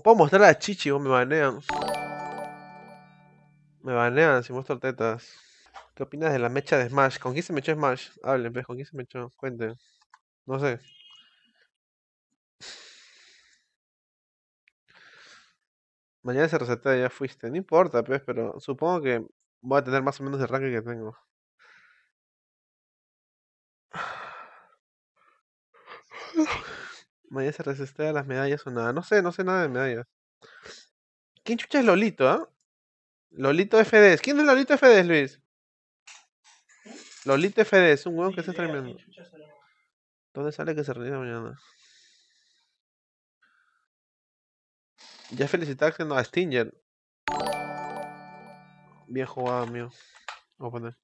puedo mostrar a Chichi, o me banean. Me banean si muestro tetas. ¿Qué opinas de la mecha de Smash? ¿Con quién se me echó Smash? Hablen, pez, pues, ¿con quién se me echó? No sé. Mañana se resetea, ya fuiste. No importa, pues, pero supongo que voy a tener más o menos el ranking que tengo. Mañana se resiste a las medallas o nada. No sé, no sé nada de medallas. ¿Quién chucha es Lolito, Eh? Lolito FDS. ¿Quién es Lolito FDS, Luis? Lolito FDS, un huevón que se está tremendo. ¿Dónde sale que se rinde mañana? Ya que a Stinger. viejo jugado, mío. Vamos a poner.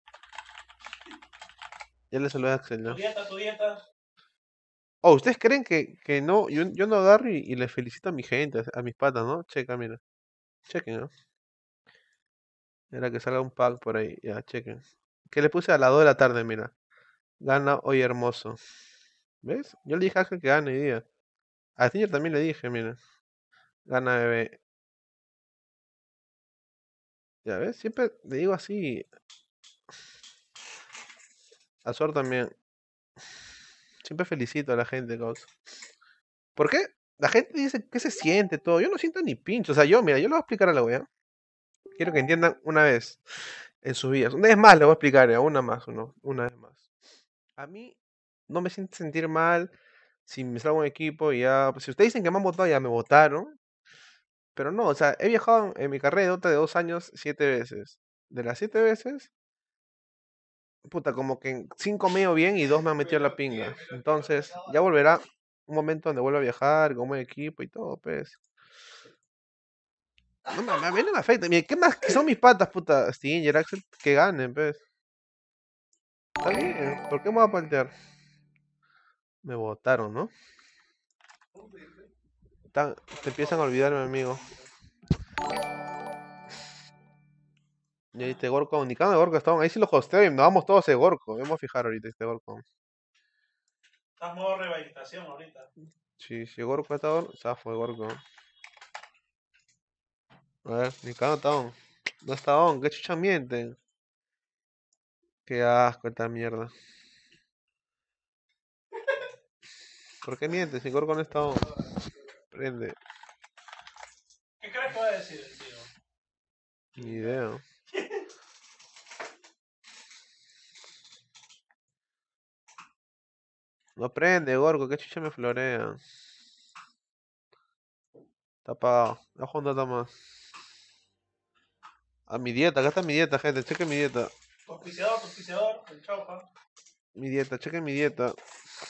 Ya le saludé a Stinger. Oh, ¿ustedes creen que, que no? Yo, no agarro y, le les felicito a mi gente, a mis patas, ¿no? Checa, mira. Chequen, ¿no? ¿ah? Era que salga un pack por ahí. Ya, chequen. Que le puse a las 2 de la tarde, mira. Gana hoy hermoso. ¿Ves? Yo le dije a Ángel que gane hoy día. A Stinger también le dije, mira. Gana bebé. Ya ves, siempre le digo así. A también. Siempre felicito a la gente, Gauss. ¿Por qué? La gente dice que se siente todo. Yo no siento ni pincho. O sea, yo, mira, yo lo voy a explicar a la wea. Quiero que entiendan una vez en sus vidas. Una vez más le voy a explicar, una más, uno, una vez más. A mí no me siento sentir mal si me salgo un equipo y ya. Pues, si ustedes dicen que me han votado, ya me votaron. Pero no, o sea, he viajado en mi carrera de de dos años siete veces. De las siete veces, puta, como que en cinco medio bien y 2 me han metido la pinga. Entonces, ya volverá un momento donde vuelva a viajar con buen equipo y todo, pues. No, a mí me afecta. ¿qué más? ¿Qué son mis patas, puta? Stinger, Axel, que ganen, pues. Está ¿eh? ¿por qué me voy a paltear? Me botaron, ¿no? te empiezan a olvidar, amigo. Y ahí este Gorko, indicando de Gorko on, Ahí sí lo hosteo y nos vamos todos ese Gorko. Vamos a fijar ahorita este Gorko. Estás modo rehabilitación ahorita. Sí, si Gorko está ahora, sea fue Gorko. A ver, Nicano está on. No está on, qué chucha miente. Qué asco esta mierda. ¿Por qué miente? Si Gorko no está on. Prende. ¿Qué crees que va decir el tío? Ni idea. No prende, gorgo. que chucha me florea. Está apagado. La Honda está más. A mi dieta, acá está mi dieta, gente. Chequen mi dieta. Auspiciador, auspiciador, el chaufa. Mi dieta, chequen mi dieta.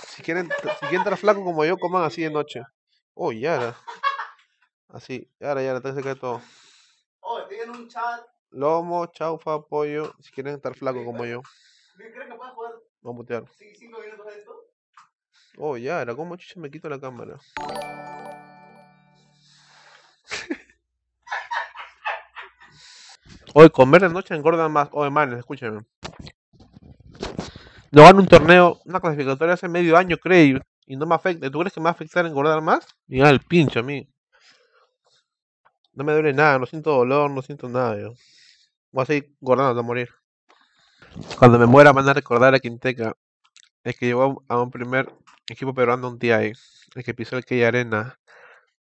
Si quieren, si quieren estar flaco como yo, coman así de noche. Oh, ahora Así, ya Yara, te que todo. Oh, tienen un chat. Lomo, chaufa, pollo. Si quieren estar flaco como yo. ¿Crees que puedes jugar? Vamos a mutear. ¿Cinco minutos de esto? Oh, ya, era como chicha me quito la cámara. Hoy comer de noche engorda más. Oye, manes, escúchame. No gano un torneo, una clasificatoria hace medio año, creo, y no me afecta. ¿Tú crees que me va a afectar engordar más? Mira el pinche a mí. No me duele nada, no siento dolor, no siento nada. Yo. Voy a seguir engordando hasta morir. Cuando me muera van a recordar a Quinteca el que llevó a un primer equipo peruano un TI, el que pisó el Key Arena,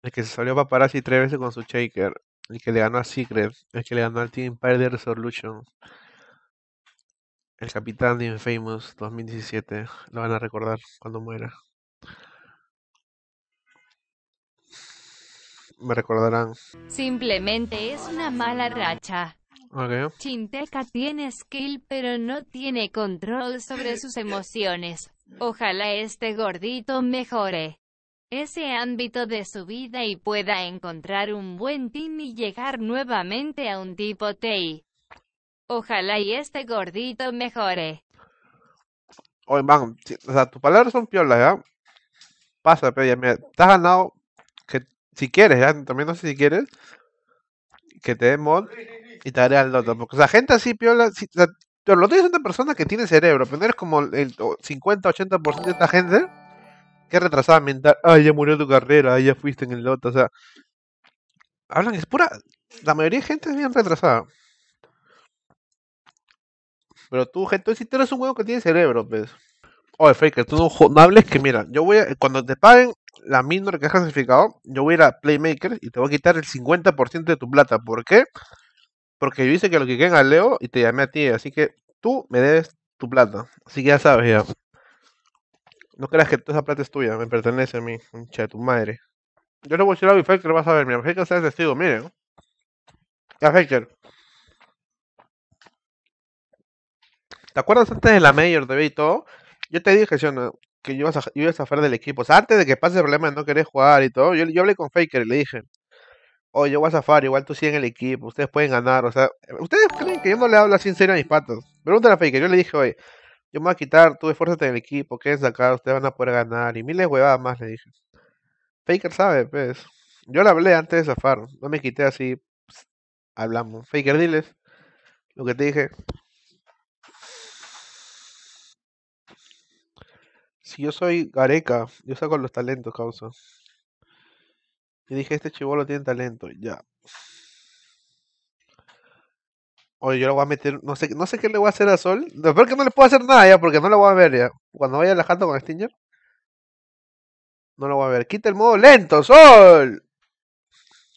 el que se salió paparazzi tres veces con su shaker, el que le ganó a Secret, el que le ganó al Team Empire de Resolution, el capitán de Infamous 2017, lo van a recordar cuando muera. Me recordarán. Simplemente es una mala racha. Chinteca tiene skill pero no tiene control sobre sus emociones. Ojalá este gordito mejore ese ámbito de su vida y pueda encontrar un buen team y llegar nuevamente a un tipo TI. Ojalá y este gordito mejore. Oye, man, o sea, tus palabras son piolas, ¿ya? Pasa, pero pues, ya, mira, te has ganado que si quieres, ¿ya? También no sé si quieres que te den mod y te daré al loto, Porque, la gente así piola. Los o lo es una persona que tiene cerebro, pero eres como el 50-80% de esta gente que es retrasada mental. Ay, ya murió tu carrera, ay, ya fuiste en el loto. O sea, hablan, es pura. La mayoría de gente es bien retrasada. Pero tú, gente, si tú eres un huevo que tiene cerebro, pues. Oye, Faker, tú no, no, hables que mira, yo voy a, cuando te paguen la minor que has clasificado, yo voy a ir a Playmaker y te voy a quitar el 50% de tu plata. ¿Por qué? Porque yo hice que lo que a Leo y te llamé a ti. Así que tú me debes tu plata. Así que ya sabes, ya. No creas que toda esa plata es tuya, me pertenece a mí, un de tu madre. Yo no voy a decir a Faker vas a ver, mira, Faker se ha testigo, miren. Ya, Faker. ¿Te acuerdas antes de la Major TV y todo? Yo te dije, que yo iba a, yo del equipo. O sea, antes de que pase el problema de no querer jugar y todo, yo hablé con Faker y le dije, Oye, yo voy a zafar, igual tú sí en el equipo, ustedes pueden ganar, o sea, ustedes creen que yo no le hablo así serio a mis patos? Pregúntale a Faker, yo le dije, oye, yo me voy a quitar, tú esfuérzate en el equipo, es acá, ustedes van a poder ganar, y miles de huevadas más le dije. Faker sabe, pues. Yo le hablé antes de zafar, no me quité así, pues, hablamos. Faker, diles lo que te dije. Si yo soy Gareca, yo saco los talentos, causa. Y dije, este chivolo tiene talento, ya. Oye, yo lo voy a meter, no sé, no sé qué le voy a hacer a Sol. Espero que no le puedo hacer nada ya, porque no lo voy a ver ya. Cuando vaya alejando con Stinger. No lo voy a ver. Quita el modo lento, Sol.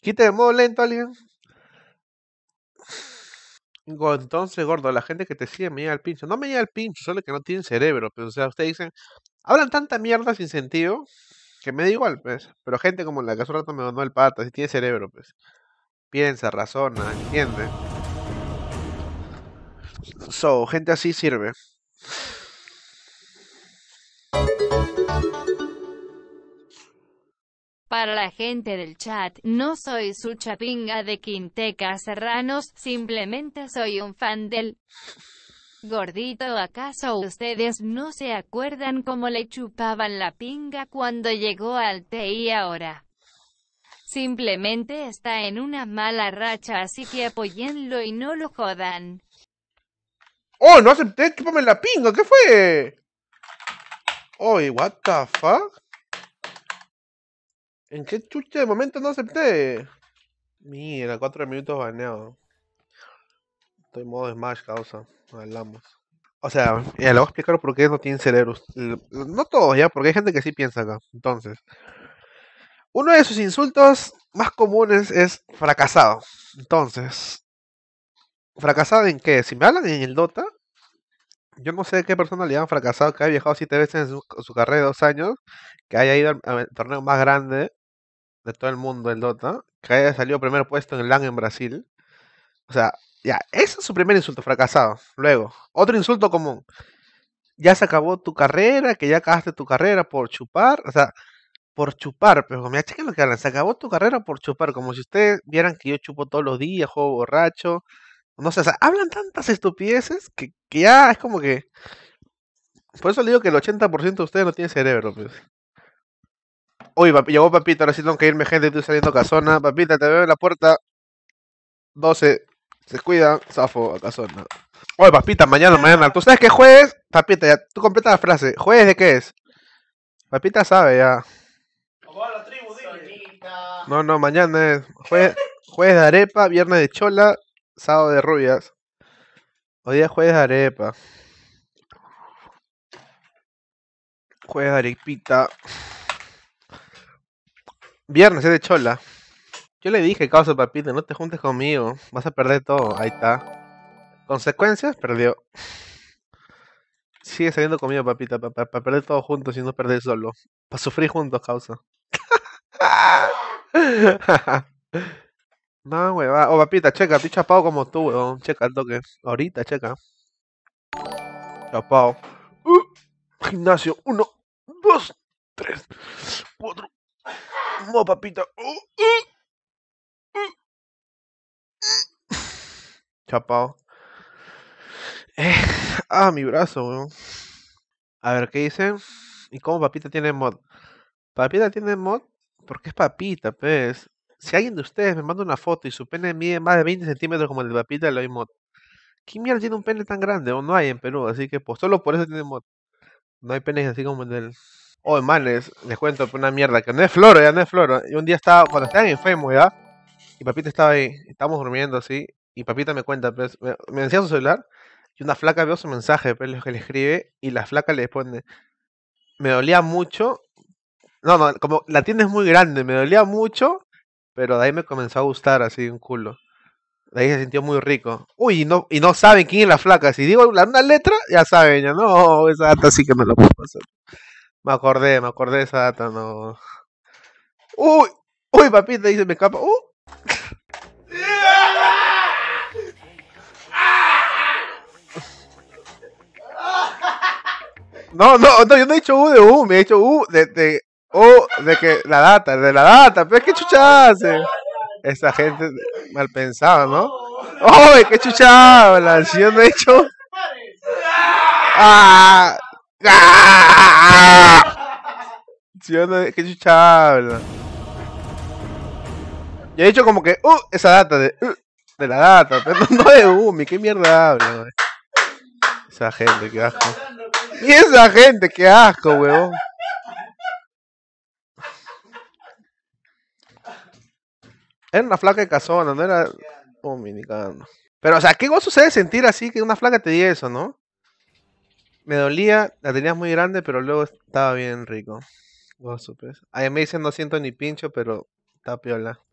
Quita el modo lento, alguien. Entonces, gordo, la gente que te sigue me llega al pincho. No me llega al pincho, solo que no tienen cerebro. Pero, o sea, ustedes dicen, hablan tanta mierda sin sentido que me da igual, pues. Pero gente como la que hace un rato me mandó el pata, si tiene cerebro, pues. Piensa, razona, entiende. So, gente así sirve. Para la gente del chat, no soy su chapinga de Quinteca Serranos, simplemente soy un fan del... Gordito, ¿acaso ustedes no se acuerdan cómo le chupaban la pinga cuando llegó al TI y ahora? Simplemente está en una mala racha, así que apoyenlo y no lo jodan. ¡Oh, no acepté! ¡Chúpame la pinga! ¿Qué fue? oh, what the fuck? ¿En qué chuche de momento no acepté? Mira, cuatro minutos baneado. Estoy en modo Smash, causa. Hablamos. O sea, y le voy a explicar por qué no tienen cerebros. No todos, ya, porque hay gente que sí piensa acá. Entonces, uno de sus insultos más comunes es fracasado. Entonces, ¿fracasado en qué? Si me hablan en el Dota, yo no sé qué persona le han fracasado que haya viajado 7 veces en su, carrera de dos años, que haya ido al, torneo más grande de todo el mundo, el Dota, que haya salido primer puesto en el LAN en Brasil. O sea, ya, ese es su primer insulto, fracasado. Luego, otro insulto común. Ya se acabó tu carrera, que ya acabaste tu carrera por chupar. O sea, por chupar, pero mira, chequen lo que hablan. Se acabó tu carrera por chupar, como si ustedes vieran que yo chupo todos los días, juego borracho. No sé, o sea, hablan tantas estupideces que, que ya es como que. Por eso le digo que el 80% de ustedes no tiene cerebro, pues. Uy, llegó papito, ahora sí tengo que irme, gente, estoy saliendo casona. Papita, te veo en la puerta. 12. Se cuida, Safo, acaso Oye, papita, mañana, mañana. Ah. ¿Tú sabes que jueves? Papita, ya, tú completas la frase. ¿Jueves de qué es? Papita sabe ya. No, no, mañana es jueves, jueves de arepa, viernes de chola, sábado de rubias. Hoy día jueves de arepa. Jueves de arepita. Viernes es de chola. Yo le dije, causa papita, no te juntes conmigo. Vas a perder todo. Ahí está. Consecuencias, perdió. Sigue saliendo conmigo, papita, para perder todo juntos y no perder solo. Para sufrir juntos, causa. no, va Oh, papita, checa, estoy chapado como tú, weón. Checa el toque. Ahorita, checa. Chapao. Uh, gimnasio. Uno, dos, tres, cuatro. No, papita. Uh, uh. Chapao eh, ah, mi brazo, weón. A ver, ¿qué dicen? ¿Y cómo Papita tiene mod? Papita tiene mod porque es Papita, pues. Si alguien de ustedes me manda una foto y su pene mide más de 20 centímetros como el de Papita, le doy mod. ¿Quién mierda tiene un pene tan grande? O no hay en Perú, así que pues solo por eso tiene mod. No hay penes así como el del... Oh, manes, les cuento pues, una mierda, que no es flora, ya no es flora Y un día estaba, cuando estaban enfermos, ya, y Papita estaba ahí, estábamos durmiendo así, y papita me cuenta, pues, me, me decía su celular, y una flaca veo su mensaje, pero pues, que le escribe, y la flaca le responde, me dolía mucho, no, no, como la tienda es muy grande, me dolía mucho, pero de ahí me comenzó a gustar así un culo. De ahí se sintió muy rico. Uy, y no, y no saben quién es la flaca. Si digo una letra, ya saben, ya no, esa data sí que me lo puedo pasar. Me acordé, me acordé de esa data, no. Uy, uy, papita, dice, me escapa. Uh, No, no, no, yo no he dicho U de U, me he dicho U de, de O de que la data, de la data, pero qué chucha hace. Esa gente mal pensada, ¿no? ¡Oh, qué chucha hablan! Si yo no he hecho. ¡Ah! ¡Ah! Si yo no qué chucha hablan. Yo he dicho como que, uh, esa data de, uh, de la data, pero no de Umi, qué mierda habla, Esa gente, que asco. Y esa gente, qué asco, weón Era una flaca de casona, no era dominicano. Pero, o sea, ¿qué gozo se debe sentir así que una flaca te diga eso, no? Me dolía, la tenías muy grande, pero luego estaba bien rico. Gozo, pues. Ahí me dicen no siento ni pincho, pero está piola.